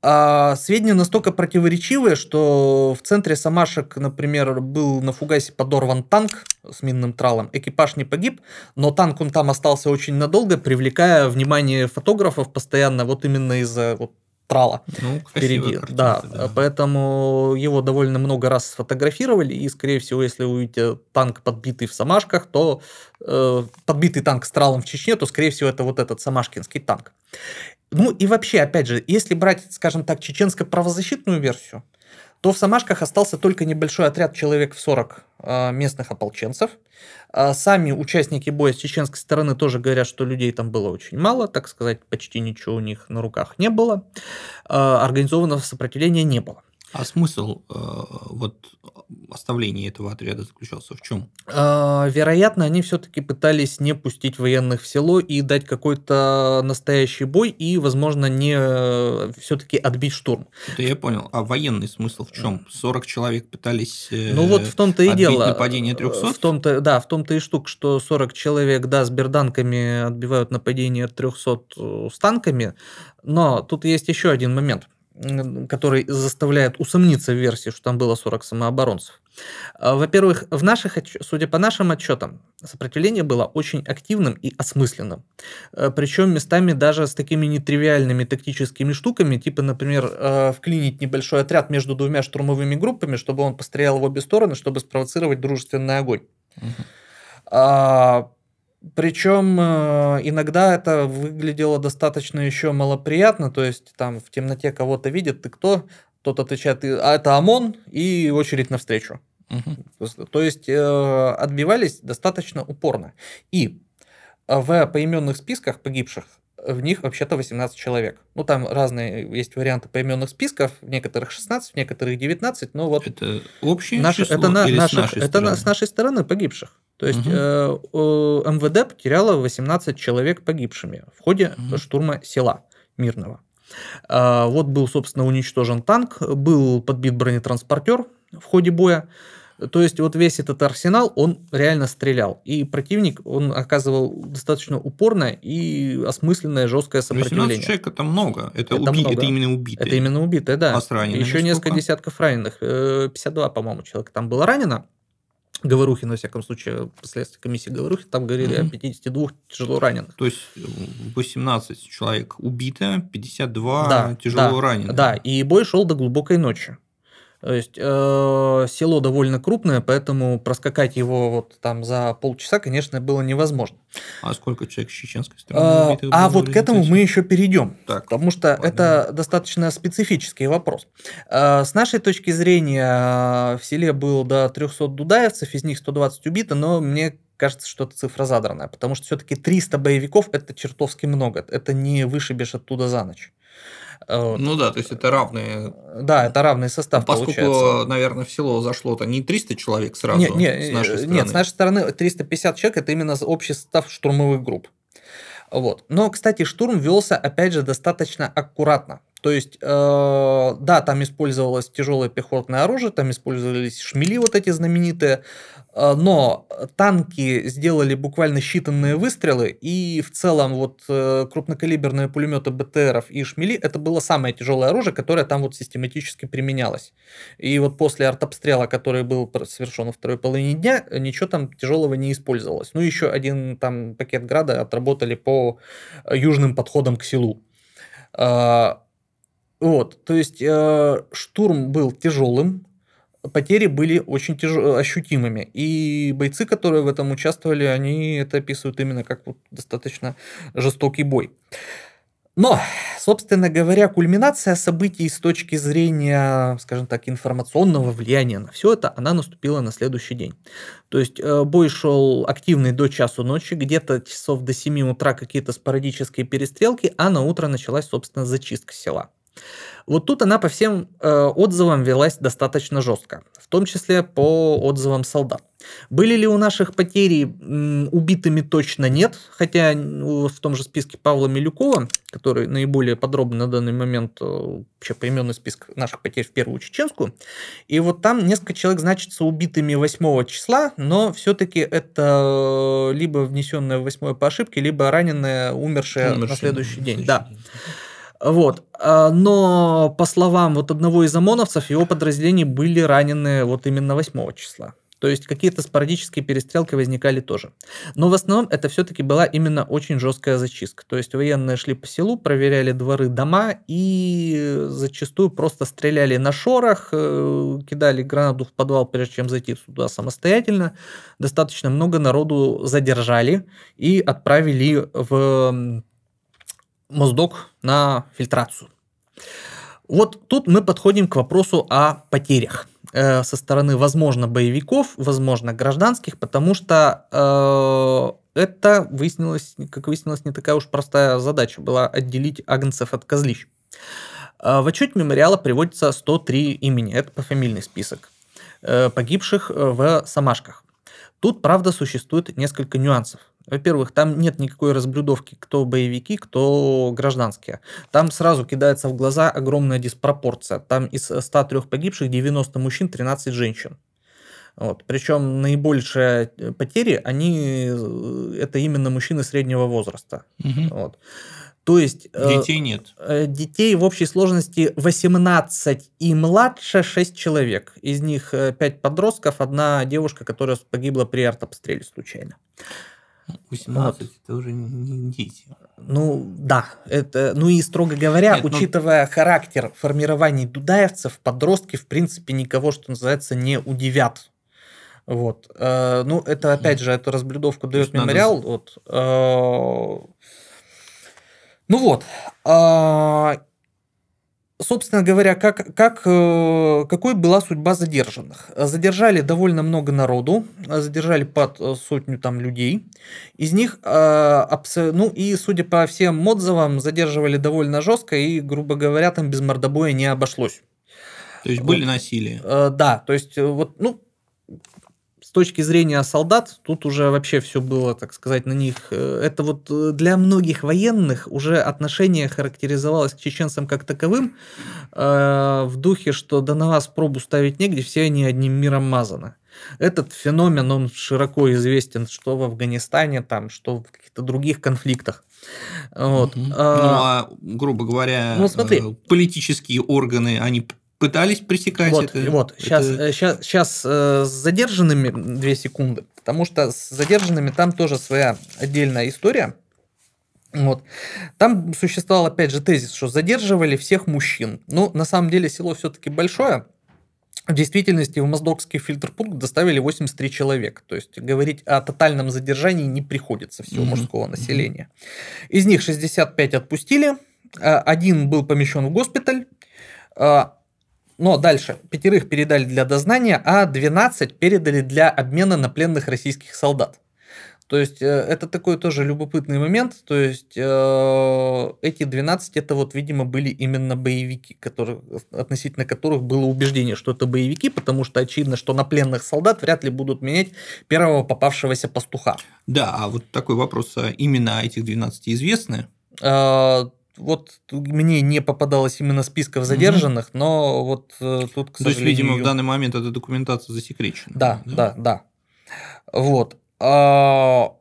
А сведения настолько противоречивые, что в центре Самашек, например, был на фугасе подорван танк с минным тралом. Экипаж не погиб, но танк он там остался очень надолго, привлекая внимание фотографов постоянно вот именно из-за вот трала ну, впереди. Картинка, да, да, поэтому его довольно много раз сфотографировали, и, скорее всего, если вы увидите танк, подбитый в Самашках, то э, подбитый танк с тралом в Чечне, то, скорее всего, это вот этот самашкинский танк. Ну и вообще, опять же, если брать, скажем так, чеченско-правозащитную версию, то в Самашках остался только небольшой отряд человек в 40 а, местных ополченцев. А сами участники боя с чеченской стороны тоже говорят, что людей там было очень мало, так сказать, почти ничего у них на руках не было. А организованного сопротивления не было. А смысл э, вот оставления этого отряда заключался в чем? Э, а, вероятно, они все-таки пытались не пустить военных в село и дать какой-то настоящий бой и, возможно, не э, все-таки отбить штурм. Это я понял. А военный смысл в чем? 40 человек пытались. Э, ну вот в том-то и дело. Нападение 300. Э, в том-то, да, в том-то и штука, что 40 человек, да, с берданками отбивают нападение 300 э, с танками, но тут есть еще один момент который заставляет усомниться в версии, что там было 40 самооборонцев. А, во-первых, в наших, судя по нашим отчетам, сопротивление было очень активным и осмысленным. А, Причем местами даже с такими нетривиальными тактическими штуками, типа, например, а, вклинить небольшой отряд между двумя штурмовыми группами, чтобы он пострелял в обе стороны, чтобы спровоцировать дружественный огонь. Угу. Причем э, иногда это выглядело достаточно еще малоприятно, то есть там в темноте кого-то видит, ты кто, тот отвечает, а это ОМОН, и очередь навстречу. Угу. То есть э, отбивались достаточно упорно. И э, в поименных списках погибших в них вообще-то 18 человек. Ну, там разные э, есть варианты поименных списков, в некоторых 16, в некоторых 19, но вот... Это общее наш, число это на, или наших, с нашей Это стороны? На, с нашей стороны погибших. То есть угу. э, МВД потеряло 18 человек погибшими в ходе угу. штурма села Мирного. Э, вот был, собственно, уничтожен танк, был подбит бронетранспортер в ходе боя. То есть вот весь этот арсенал, он реально стрелял. И противник, он оказывал достаточно упорное и осмысленное жесткое ну, сопротивление. 18 человек это много. Это, это, уби... много. это именно убитые. Это именно убитые, да. А с Еще сколько? несколько десятков раненых. 52, э, по-моему, человека там было ранено. Говорухи, на всяком случае, последствия комиссии Говорухи, там говорили mm-hmm. о 52 тяжело раненых. То есть 18 человек убито, 52 да, тяжело да, раненых. Да, и бой шел до глубокой ночи. То есть э, село довольно крупное, поэтому проскакать его вот там за полчаса, конечно, было невозможно. А сколько человек с чеченской э, стороны? Э, а вот к этому мы еще перейдем, так, потому что понятно. это достаточно специфический вопрос. Э, с нашей точки зрения э, в селе было до 300 дудаевцев, из них 120 убито, но мне кажется, что это цифра задранная, потому что все-таки 300 боевиков – это чертовски много, это не вышибешь оттуда за ночь. Ну да, то есть это равные... Да, это равный состав Поскольку, получается. наверное, в село зашло-то не 300 человек сразу нет, нет, с нашей э, стороны. Нет, с нашей стороны 350 человек – это именно общий состав штурмовых групп. Вот. Но, кстати, штурм велся, опять же, достаточно аккуратно. То есть, э, да, там использовалось тяжелое пехотное оружие, там использовались шмели вот эти знаменитые, а, но танки сделали буквально считанные выстрелы, и в целом вот э, крупнокалиберные пулеметы БТРов и Шмели это было самое тяжелое оружие, которое там вот систематически применялось. И вот после артобстрела, который был совершен во второй половине дня, ничего там тяжелого не использовалось. Ну, еще один там пакет града отработали по э, южным подходам к селу. А, вот, то есть э, штурм был тяжелым, потери были очень тяж... Э, ощутимыми. И бойцы, которые в этом участвовали, они это описывают именно как вот достаточно жестокий бой. Но, собственно говоря, кульминация событий с точки зрения, скажем так, информационного влияния на все это, она наступила на следующий день. То есть э, бой шел активный до часу ночи, где-то часов до 7 утра какие-то спорадические перестрелки, а на утро началась, собственно, зачистка села. Вот тут она по всем э, отзывам велась достаточно жестко, в том числе по отзывам солдат. Были ли у наших потери м, убитыми точно нет, хотя в том же списке Павла Милюкова, который наиболее подробно на данный момент э, вообще поименный список наших потерь в первую чеченскую, и вот там несколько человек значится убитыми 8 числа, но все-таки это э, либо внесенное в 8 по ошибке, либо раненое, умершее, умершее на следующий день. день. Да. Вот. А, но, по словам вот одного из ОМОНовцев, его подразделения были ранены вот именно 8 числа. То есть какие-то спорадические перестрелки возникали тоже. Но в основном это все-таки была именно очень жесткая зачистка. То есть военные шли по селу, проверяли дворы, дома и зачастую просто стреляли на шорах, э, кидали гранату в подвал, прежде чем зайти сюда самостоятельно. Достаточно много народу задержали и отправили в Моздок на фильтрацию. Вот тут мы подходим к вопросу о потерях э, со стороны, возможно, боевиков, возможно, гражданских, потому что э, это выяснилось, как выяснилось, не такая уж простая задача была отделить агнцев от козлищ. Э, в отчете мемориала приводится 103 имени, это пофамильный список, э, погибших в Самашках. Тут, правда, существует несколько нюансов. Во-первых, там нет никакой разблюдовки, кто боевики, кто гражданские. Там сразу кидается в глаза огромная диспропорция. Там из 103 погибших 90 мужчин, 13 женщин. Вот. Причем наибольшие э, потери, они э, это именно мужчины среднего возраста. Угу. Вот. То есть... Э, детей нет. Э, детей в общей сложности 18 и младше 6 человек. Из них 5 подростков, одна девушка, которая погибла при артобстреле случайно. 18 вот. это уже не дети. Ну да, это, ну и строго говоря, Нет, ну учитывая ну... характер формирования дудаевцев, подростки в принципе никого, что называется, не удивят. Вот. Э, ну, это опять же, эту разблюдовку дает мемориал. Надо... Вот. Э, ну вот. Э, собственно говоря, как, как, э, какой была судьба задержанных? Задержали довольно много народу, задержали под э, сотню там людей. Из них, э, ну и судя по всем отзывам, задерживали довольно жестко и, грубо говоря, там без мордобоя не обошлось. То есть были вот. насилие? Да, то есть вот, ну, с точки зрения солдат, тут уже вообще все было, так сказать, на них. Э, это вот э, для многих военных уже отношение характеризовалось к чеченцам как таковым э, в духе, что да на вас пробу ставить негде, все они одним миром мазаны. Этот феномен, он широко известен, что в Афганистане, там, что в каких-то других конфликтах. Вот. А ну, а, грубо говоря, ну, смотри, политические органы, они пытались пресекать вот, это. Вот, сейчас, это... сейчас, сейчас э, э, с задержанными две секунды, потому что с задержанными там тоже своя отдельная история. Вот. Там существовал, опять же, тезис, что задерживали всех мужчин. Ну, на самом деле, село все-таки большое. В действительности в Моздокский фильтрпункт доставили 83 человека. То есть говорить о тотальном задержании не приходится всего mm-hmm. мужского населения. Из них 65 отпустили, э, один был помещен в госпиталь, но дальше. Пятерых передали для дознания, а 12 передали для обмена на пленных российских солдат. То есть э, это такой тоже любопытный момент. То есть э, эти 12 это вот, видимо, были именно боевики, которые, относительно которых было убеждение, что это боевики, потому что очевидно, что на пленных солдат вряд ли будут менять первого попавшегося пастуха. Да, а вот такой вопрос. А именно этих 12 известны? Э, вот мне не попадалось именно списков задержанных, но вот э, тут, к То есть, видимо, в данный момент эта документация засекречена. Да, да, да. да. Вот. А,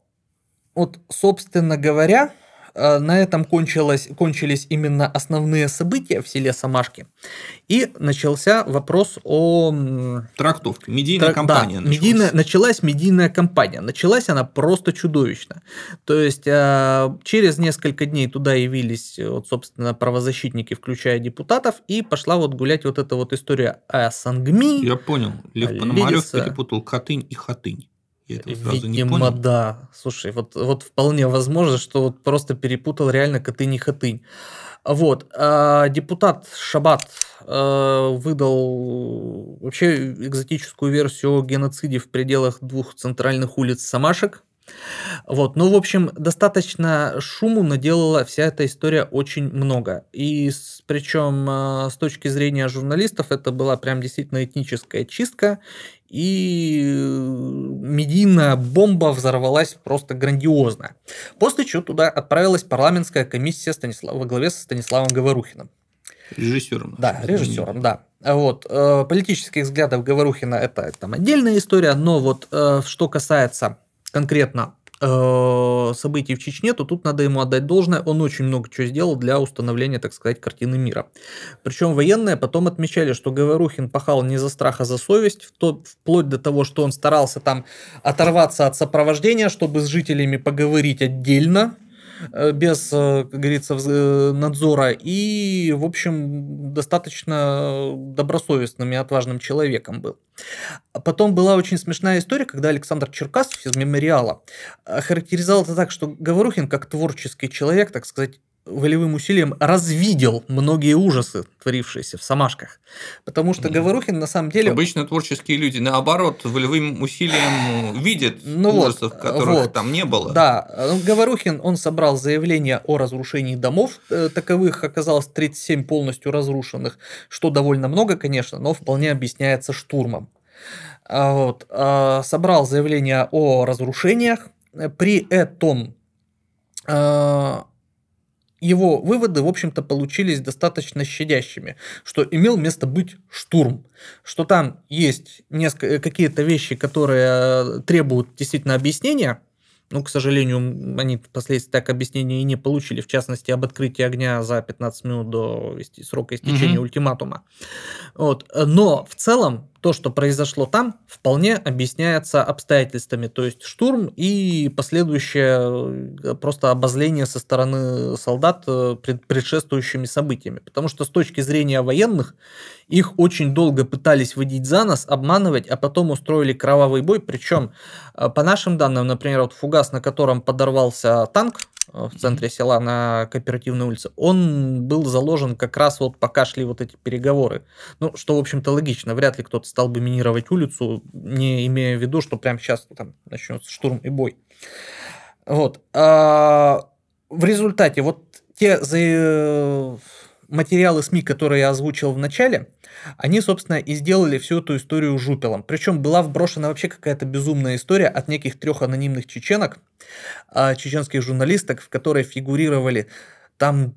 вот, собственно говоря, а, на этом кончилось, кончились именно основные события в селе Самашки. И начался вопрос о... Трактовке. Медийная Тр... кампания да, началась. Медийная, началась медийная кампания. Началась она просто чудовищно. То есть а, через несколько дней туда явились, вот, собственно, правозащитники, включая депутатов, и пошла вот гулять вот эта вот история о Сангми. Я понял. Лев Пономарев перепутал Катынь и Хатынь. Э, видимо, да. Слушай, вот, вот вполне возможно, что вот просто перепутал реально Катыни-Хатынь. Вот. А депутат Шабат э, выдал вообще экзотическую версию о геноциде в пределах двух центральных улиц Самашек. Вот, ну, в общем, достаточно шуму наделала вся эта история очень много. И с, причем а, с точки зрения журналистов это была прям действительно этническая чистка, и э, медийная бомба взорвалась просто грандиозно. После чего туда отправилась парламентская комиссия Станислав... во главе со Станиславом Говорухиным. Режиссером. Да, режиссером, да. Вот. Э, политических взглядов Говорухина это там отдельная история, но вот э, что касается конкретно э, событий в Чечне, то тут надо ему отдать должное. Он очень много чего сделал для установления, так сказать, картины мира. Причем военные потом отмечали, что Говорухин пахал не за страх, а за совесть, вплоть до того, что он старался там оторваться от сопровождения, чтобы с жителями поговорить отдельно, Э, без, э, как говорится, э, надзора и, в общем, достаточно добросовестным и отважным человеком был. А потом была очень смешная история, когда Александр Черкасов из «Мемориала» характеризовал это так, что Говорухин, как творческий человек, так сказать, волевым усилием развидел многие ужасы, творившиеся в Самашках. Потому что Говорухин на самом деле... Обычно творческие люди, наоборот, волевым усилием видят ну ужасов, вот, которых вот, там не было. Да, ну, Говорухин, он собрал заявление о разрушении домов, э, таковых оказалось 37 полностью разрушенных, что довольно много, конечно, но вполне объясняется штурмом. А вот, а, собрал заявление о разрушениях, при этом а, его выводы, в общем-то, получились достаточно щадящими, что имел место быть штурм, что там есть несколько, э, какие-то вещи, которые э, требуют действительно объяснения, ну, к сожалению, они впоследствии так объяснения и не получили, в частности, об открытии огня за 15 минут до срока истечения угу. ультиматума. Вот. Э, но в целом то, что произошло там, вполне объясняется обстоятельствами, то есть штурм и последующее э, просто обозление со стороны солдат э, предшествующими событиями. Потому что с точки зрения военных, их очень долго пытались водить за нос, обманывать, а потом устроили кровавый бой. Причем, э, по нашим данным, например, вот фугас, на котором подорвался танк, в центре села на Кооперативной улице, он был заложен как раз вот пока шли вот эти переговоры. Ну, что, в общем-то, логично. Вряд ли кто-то стал бы минировать улицу, не имея в виду, что прямо сейчас там начнется штурм и бой. Вот. А в результате вот те материалы СМИ, которые я озвучил в начале, они, собственно, и сделали всю эту историю жупелом. Причем была вброшена вообще какая-то безумная история от неких трех анонимных чеченок, а, чеченских журналисток, в которой фигурировали там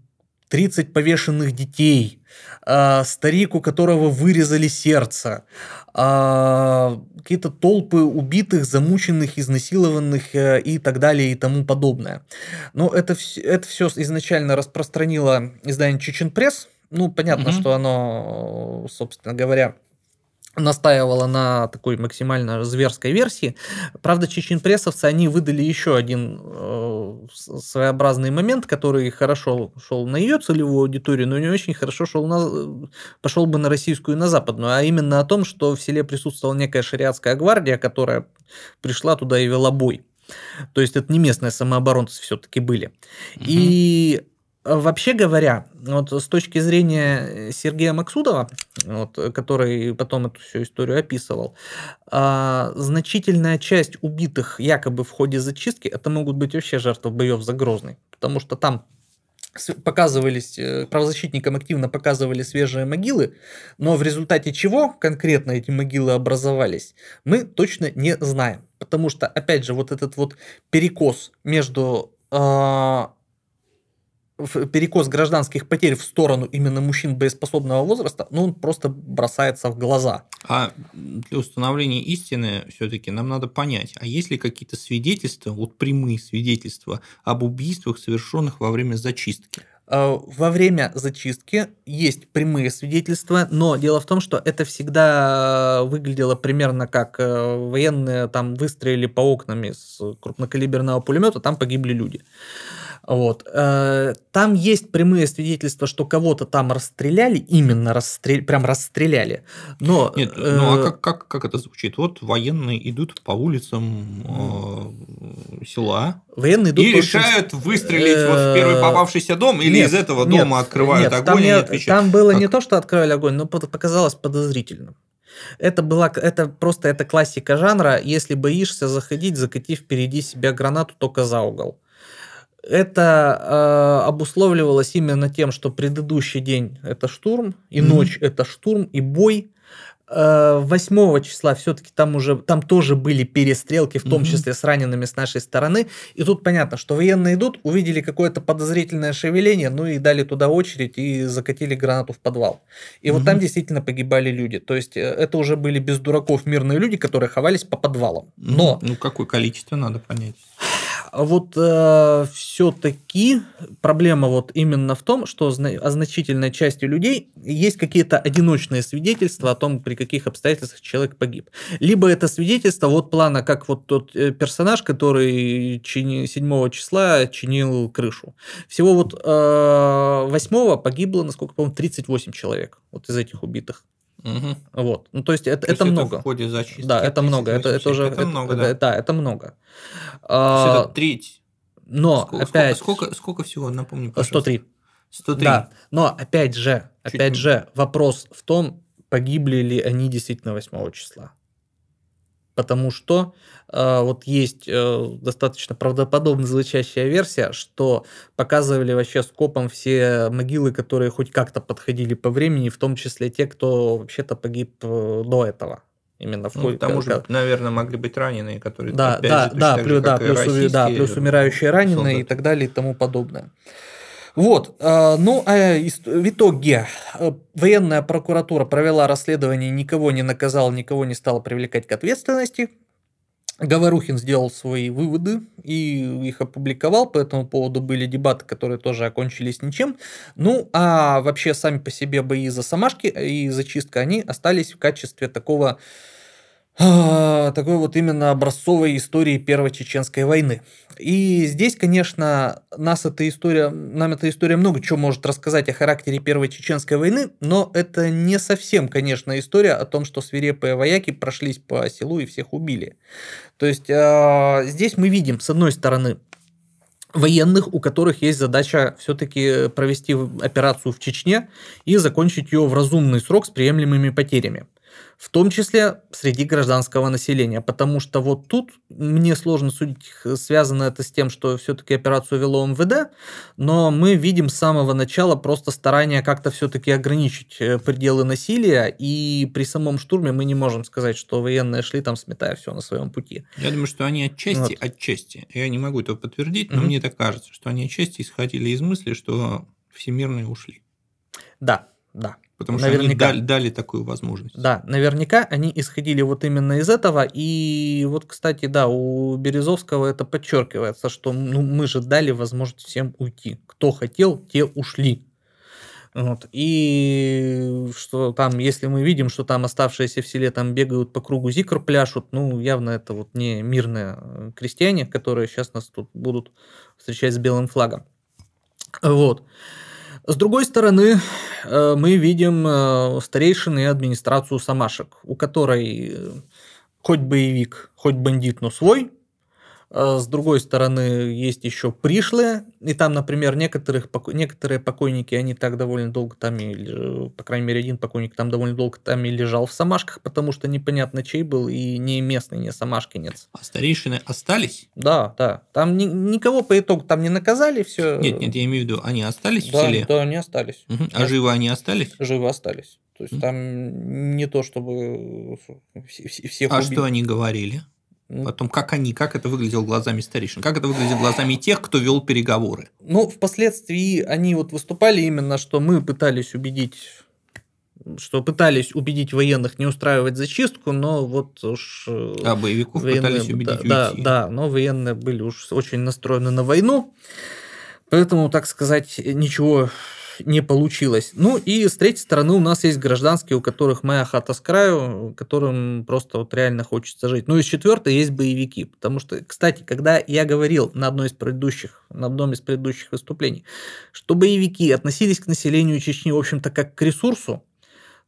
30 повешенных детей, э, старик, у которого вырезали сердце, а, какие-то толпы убитых, замученных, изнасилованных э, и так далее и тому подобное. Но это, это все изначально распространило издание Чечен Пресс. Ну, понятно, mm что оно, собственно говоря, настаивала на такой максимально зверской версии. Правда, чеченпрессовцы, они выдали еще один э, своеобразный момент, который хорошо шел на ее целевую аудиторию, но не очень хорошо шел на, э, пошел бы на российскую и на западную, а именно о том, что в селе присутствовала некая шариатская гвардия, которая пришла туда и вела бой. То есть это не местные самооборонцы все-таки были. Угу. И а вообще говоря, вот с точки зрения э, Сергея Максудова, вот, э, который потом эту всю историю описывал, а, значительная часть убитых якобы в ходе зачистки, это могут быть вообще жертвы боев за Грозный, потому что там показывались, э, правозащитникам активно показывали свежие могилы, но в результате чего конкретно эти могилы образовались, мы точно не знаем. Потому что, опять же, вот этот вот перекос между а, перекос гражданских потерь в сторону именно мужчин боеспособного возраста, ну, он просто бросается в глаза. А для установления истины все-таки нам надо понять, а есть ли какие-то свидетельства, вот прямые свидетельства об убийствах, совершенных во время зачистки? А, во время зачистки есть прямые свидетельства, но дело в том, что это всегда выглядело примерно как э, военные там выстрелили по окнам из крупнокалиберного пулемета, там погибли люди. Вот. Э, там есть прямые свидетельства, что кого-то там расстреляли, именно расстрел... прям расстреляли. Но, Нет, э... ну а как, как, как это звучит? Вот военные идут по улицам э, села военные идут и решают выстрелить э... вот в первый попавшийся дом или нет, из этого нет, дома открывают нет, огонь там и не отвечают. Там было как... не то, что открывали огонь, но показалось подозрительным. Это была, это просто это классика жанра. Если боишься заходить, закати впереди себя гранату только за угол. Это э, обусловливалось именно тем, что предыдущий день это штурм, и mm-hmm. ночь это штурм, и бой. 8 э, числа все-таки там уже там тоже были перестрелки, в том mm-hmm. числе с ранеными с нашей стороны. И тут понятно, что военные идут, увидели какое-то подозрительное шевеление, ну и дали туда очередь и закатили гранату в подвал. И mm-hmm. вот там действительно погибали люди. То есть э, это уже были без дураков мирные люди, которые ховались по подвалам. Но ну, ну какое количество надо понять? А вот э, все-таки проблема вот именно в том, что о значительной частью людей есть какие-то одиночные свидетельства о том, при каких обстоятельствах человек погиб. Либо это свидетельство вот плана, как вот тот э, персонаж, который 7 числа чинил крышу. Всего вот э, 8 погибло, насколько помню, 38 человек вот из этих убитых. Угу. Вот. Ну, то есть это, то это есть много. Это в ходе зачистки. Да, это много. Это, это уже. Это, это много, да. Да, это много. То есть это а, треть. Но сколько, опять. Сколько, сколько всего, напомню, а, пожалуйста. 103. 103. Да. Но опять же, Чуть опять не... же, вопрос в том, погибли ли они действительно 8 числа потому что э, вот есть э, достаточно правдоподобно звучащая версия, что показывали вообще скопом все могилы, которые хоть как-то подходили по времени, в том числе те, кто вообще-то погиб э, до этого. Именно в ну, там уже, как... наверное, могли быть раненые, которые да, опять да, же, да, плюс, же, да, плюс, да, плюс умирающие раненые солдаты. и так далее и тому подобное. Вот, а, ну, а в итоге э, военная прокуратура провела расследование, никого не наказала, никого не стала привлекать к ответственности. Говорухин сделал свои выводы и их опубликовал, по этому поводу были дебаты, которые тоже окончились ничем. Ну, а вообще сами по себе бои за Самашки и зачистка, они остались в качестве такого, а, такой вот именно образцовой истории Первой Чеченской войны. И здесь, конечно, нас эта история, нам эта история много чего может рассказать о характере Первой Чеченской войны, но это не совсем, конечно, история о том, что свирепые вояки прошлись по селу и всех убили. То есть а, здесь мы видим, с одной стороны, военных, у которых есть задача все-таки провести операцию в Чечне и закончить ее в разумный срок с приемлемыми потерями – в том числе среди гражданского населения, потому что вот тут мне сложно судить, связано это с тем, что все-таки операцию вело МВД, но мы видим с самого начала просто старание как-то все-таки ограничить э, пределы насилия, и при самом штурме мы не можем сказать, что военные шли там, сметая все на своем пути. Я думаю, что они отчасти, вот. отчасти, я не могу этого подтвердить, но mm-hmm. мне так кажется, что они отчасти исходили из мысли, что всемирные ушли. Да, да. Потому наверняка, что они дали, дали такую возможность. Да, наверняка они исходили вот именно из этого. И вот, кстати, да, у Березовского это подчеркивается, что ну, мы же дали возможность всем уйти. Кто хотел, те ушли. Вот. И что там, если мы видим, что там оставшиеся в селе там бегают по кругу зикр пляшут, ну, явно это вот не мирные э, крестьяне, которые сейчас нас тут будут встречать с белым флагом. Вот. С другой стороны, э, мы видим э, старейшины и администрацию Самашек, у которой э, хоть боевик, хоть бандит, но свой, а с другой стороны, есть еще пришлые, и там, например, некоторых, некоторые покойники, они так довольно долго там, и, по крайней мере, один покойник там довольно долго там и лежал в самашках, потому что непонятно чей был, и не местный, не самашкинец. А старейшины остались? Да, да. Там ни, никого по итогу там не наказали, все. Нет, нет, я имею в виду, они остались да, в селе? Да, они остались. Угу. А да. живы они остались? Живы остались. То есть mm там не то, чтобы всех... А убили. что они говорили? Ну. Потом, как они, как это выглядело глазами старейшин, как это выглядело глазами тех, кто вел переговоры. Ну, впоследствии они вот выступали именно, что мы пытались убедить что пытались убедить военных не устраивать зачистку, но вот уж... Э, а боевиков военные, пытались убедить да, уйти. Да, да, но военные были уж очень настроены на войну, поэтому, так сказать, ничего не получилось. Ну и с третьей стороны у нас есть гражданские, у которых моя хата с краю, которым просто вот реально хочется жить. Ну и с четвертой есть боевики, потому что, кстати, когда я говорил на одной из предыдущих, на одном из предыдущих выступлений, что боевики относились к населению Чечни, в общем-то, как к ресурсу,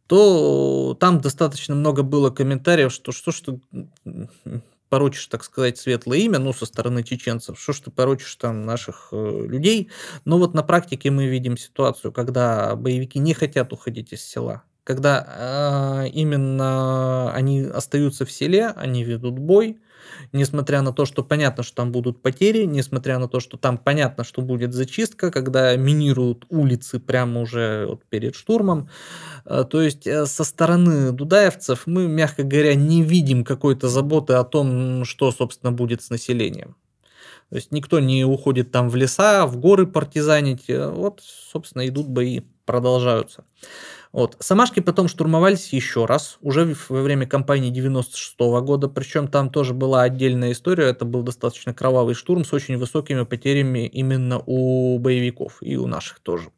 то там достаточно много было комментариев, что что, что порочишь, так сказать, светлое имя, ну, со стороны чеченцев, что ж ты порочишь там наших э, людей. Но ну, вот на практике мы видим ситуацию, когда боевики не хотят уходить из села когда э, именно они остаются в селе, они ведут бой, несмотря на то, что понятно, что там будут потери, несмотря на то, что там понятно, что будет зачистка, когда минируют улицы прямо уже вот перед штурмом. Э, то есть э, со стороны дудаевцев мы, мягко говоря, не видим какой-то заботы о том, что, собственно, будет с населением. То есть никто не уходит там в леса, в горы партизанить. Э, вот, собственно, идут бои, продолжаются. Вот. Самашки потом штурмовались еще раз, уже во время кампании 96 года, причем там тоже была отдельная история, это был достаточно кровавый штурм с очень высокими потерями именно у боевиков и у наших тоже.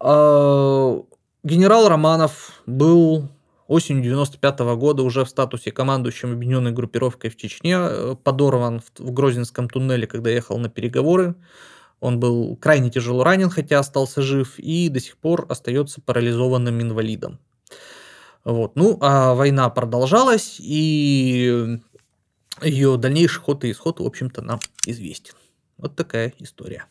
А, генерал Романов был осенью 95 -го года уже в статусе командующим объединенной группировкой в Чечне, э, подорван в Грозинском туннеле, когда ехал на переговоры. Он был крайне тяжело ранен, хотя остался жив, и до сих пор остается парализованным инвалидом. Вот. Ну, а война продолжалась, и э, ее дальнейший ход и исход, в общем-то, нам известен. Вот такая история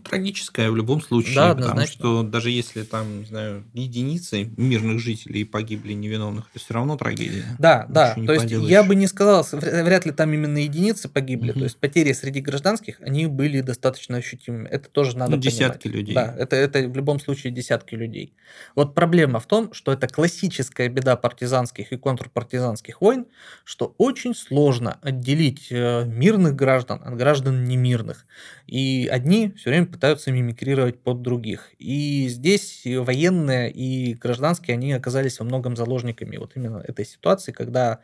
трагическая в любом случае, да, потому однозначно. что даже если там, не знаю, единицы мирных жителей погибли невиновных, это все равно трагедия. Да, Ничего да, то есть поделаешь. я бы не сказал, вряд ли там именно единицы погибли, угу. то есть потери среди гражданских, они были достаточно ощутимыми, это тоже надо ну, десятки людей. Да, это, это в любом случае десятки людей. Вот проблема в том, что это классическая беда партизанских и контрпартизанских войн, что очень сложно отделить э, мирных граждан от граждан немирных, и одни все время пытаются мимикрировать под других. И здесь военные и гражданские, они оказались во многом заложниками вот именно этой ситуации, когда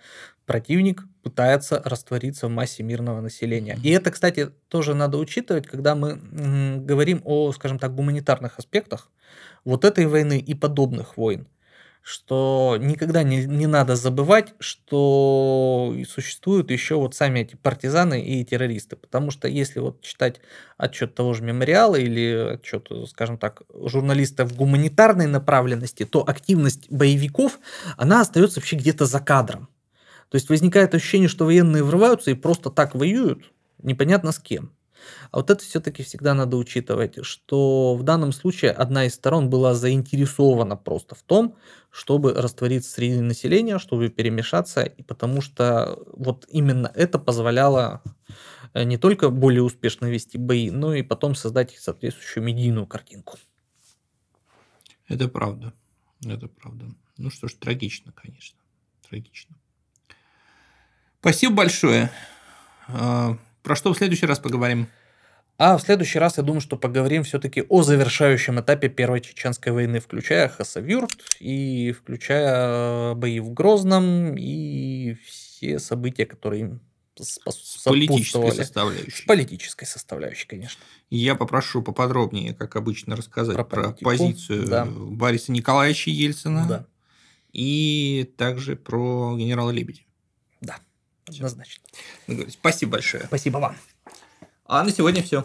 противник пытается раствориться в массе мирного населения. И это, кстати, тоже надо учитывать, когда мы говорим о, скажем так, гуманитарных аспектах вот этой войны и подобных войн что никогда не, не надо забывать, что существуют еще вот сами эти партизаны и террористы. Потому что если вот читать отчет того же мемориала или отчет, скажем так, журналистов гуманитарной направленности, то активность боевиков, она остается вообще где-то за кадром. То есть возникает ощущение, что военные врываются и просто так воюют, непонятно с кем. А вот это все-таки всегда надо учитывать, что в данном случае одна из сторон была заинтересована просто в том, чтобы раствориться среди населения, чтобы перемешаться, и потому что вот именно это позволяло э, не только более успешно вести бои, но и потом создать соответствующую медийную картинку. Это правда. Это правда. Ну что ж, трагично, конечно. Трагично. Спасибо большое. А, про что в следующий раз поговорим? А в следующий раз, я думаю, что поговорим все-таки о завершающем этапе Первой Чеченской войны, включая Хасавюрт и включая э, бои в Грозном и все события, которые им с политической составляющей. С политической составляющей, конечно. Я попрошу поподробнее, как обычно, рассказать про, про позицию да. Бориса Николаевича Ельцина да. и также про генерала Лебедя. Однозначно. Ну, спасибо большое. Спасибо вам. А на сегодня все.